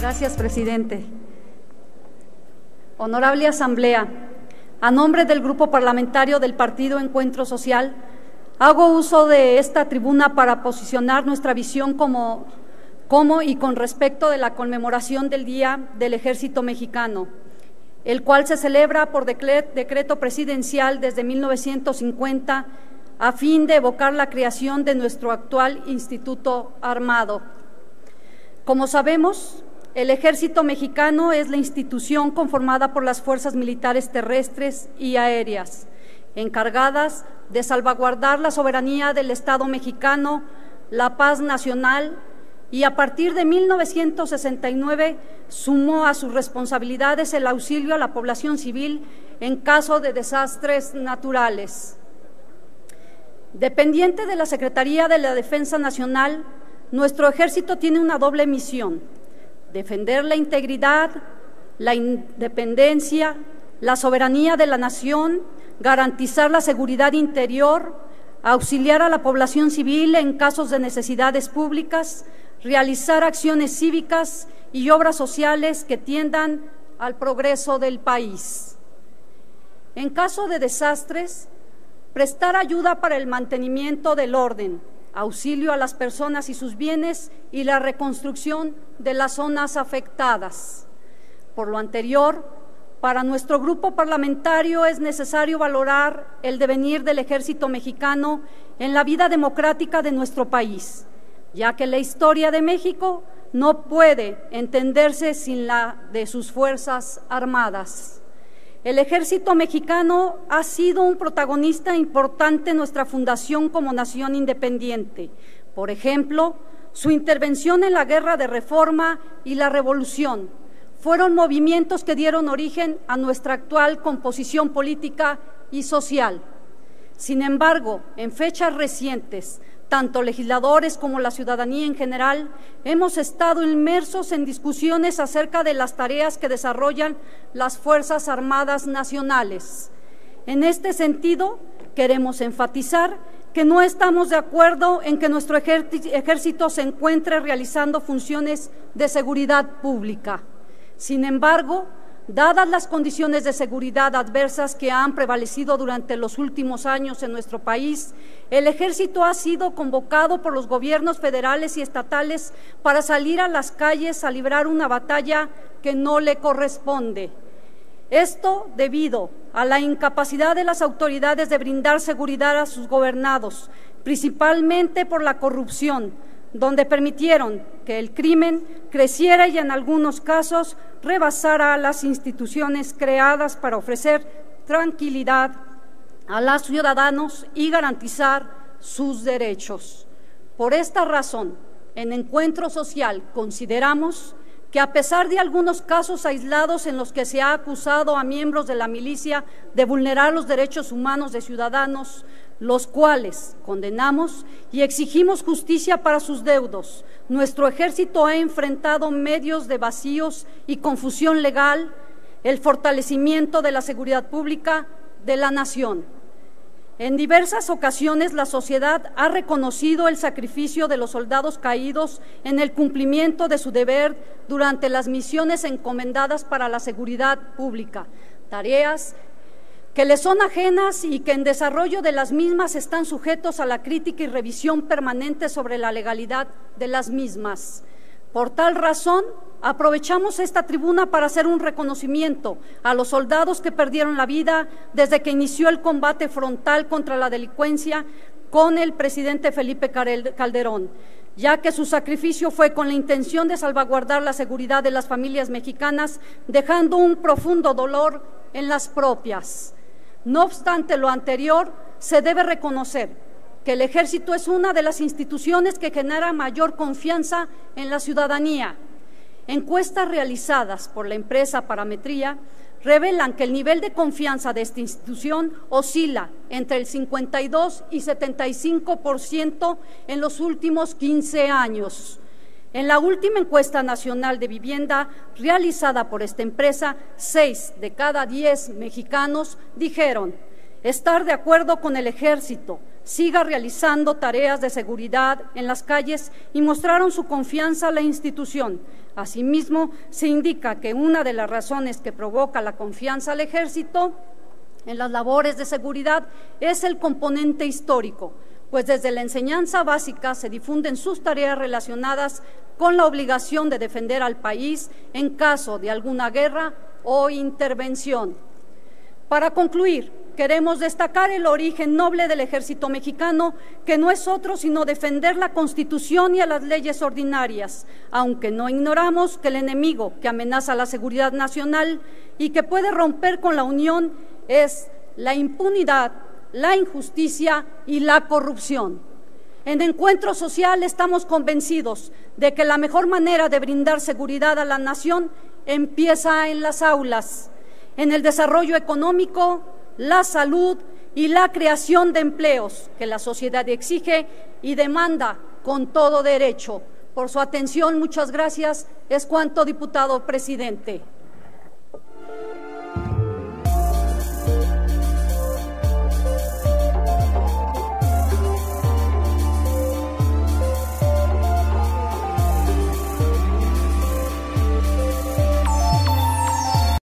Gracias, presidente. Honorable Asamblea, a nombre del Grupo Parlamentario del Partido Encuentro Social, hago uso de esta tribuna para posicionar nuestra visión como, y con respecto de la conmemoración del Día del Ejército Mexicano, el cual se celebra por decreto presidencial desde 1950 a fin de evocar la creación de nuestro actual Instituto Armado. Como sabemos, el ejército mexicano es la institución conformada por las fuerzas militares terrestres y aéreas, encargadas de salvaguardar la soberanía del Estado mexicano, la paz nacional y a partir de 1969 sumó a sus responsabilidades el auxilio a la población civil en caso de desastres naturales. Dependiente de la Secretaría de la Defensa Nacional, nuestro ejército tiene una doble misión, defender la integridad, la independencia, la soberanía de la nación, garantizar la seguridad interior, auxiliar a la población civil en casos de necesidades públicas, realizar acciones cívicas y obras sociales que tiendan al progreso del país. En caso de desastres, prestar ayuda para el mantenimiento del orden, auxilio a las personas y sus bienes y la reconstrucción de las zonas afectadas. Por lo anterior, para nuestro grupo parlamentario es necesario valorar el devenir del ejército mexicano en la vida democrática de nuestro país, ya que la historia de México no puede entenderse sin la de sus Fuerzas Armadas. El ejército mexicano ha sido un protagonista importante en nuestra fundación como nación independiente. Por ejemplo, su intervención en la guerra de reforma y la revolución fueron movimientos que dieron origen a nuestra actual composición política y social. Sin embargo, en fechas recientes, tanto legisladores como la ciudadanía en general hemos estado inmersos en discusiones acerca de las tareas que desarrollan las Fuerzas Armadas Nacionales. En este sentido, queremos enfatizar que no estamos de acuerdo en que nuestro ejército se encuentre realizando funciones de seguridad pública. Sin embargo, Dadas las condiciones de seguridad adversas que han prevalecido durante los últimos años en nuestro país, el ejército ha sido convocado por los gobiernos federales y estatales para salir a las calles a librar una batalla que no le corresponde. Esto debido a la incapacidad de las autoridades de brindar seguridad a sus gobernados, principalmente por la corrupción donde permitieron que el crimen creciera y en algunos casos rebasara las instituciones creadas para ofrecer tranquilidad a los ciudadanos y garantizar sus derechos. Por esta razón, en Encuentro Social consideramos que a pesar de algunos casos aislados en los que se ha acusado a miembros de la milicia de vulnerar los derechos humanos de ciudadanos, los cuales condenamos y exigimos justicia para sus deudos. Nuestro ejército ha enfrentado medios de vacíos y confusión legal, el fortalecimiento de la seguridad pública de la nación. En diversas ocasiones la sociedad ha reconocido el sacrificio de los soldados caídos en el cumplimiento de su deber durante las misiones encomendadas para la seguridad pública, tareas que les son ajenas y que en desarrollo de las mismas están sujetos a la crítica y revisión permanente sobre la legalidad de las mismas. Por tal razón, aprovechamos esta tribuna para hacer un reconocimiento a los soldados que perdieron la vida desde que inició el combate frontal contra la delincuencia con el presidente Felipe Calderón, ya que su sacrificio fue con la intención de salvaguardar la seguridad de las familias mexicanas, dejando un profundo dolor en las propias. No obstante lo anterior, se debe reconocer que el Ejército es una de las instituciones que genera mayor confianza en la ciudadanía. Encuestas realizadas por la empresa Parametría revelan que el nivel de confianza de esta institución oscila entre el 52 y 75% en los últimos 15 años. En la última encuesta nacional de vivienda realizada por esta empresa, seis de cada diez mexicanos dijeron estar de acuerdo con el ejército, siga realizando tareas de seguridad en las calles y mostraron su confianza a la institución. Asimismo, se indica que una de las razones que provoca la confianza al ejército en las labores de seguridad es el componente histórico pues desde la enseñanza básica se difunden sus tareas relacionadas con la obligación de defender al país en caso de alguna guerra o intervención. Para concluir, queremos destacar el origen noble del ejército mexicano, que no es otro sino defender la Constitución y a las leyes ordinarias, aunque no ignoramos que el enemigo que amenaza la seguridad nacional y que puede romper con la Unión es la impunidad la injusticia y la corrupción. En Encuentro Social estamos convencidos de que la mejor manera de brindar seguridad a la nación empieza en las aulas, en el desarrollo económico, la salud y la creación de empleos que la sociedad exige y demanda con todo derecho. Por su atención, muchas gracias. Es cuanto, diputado presidente.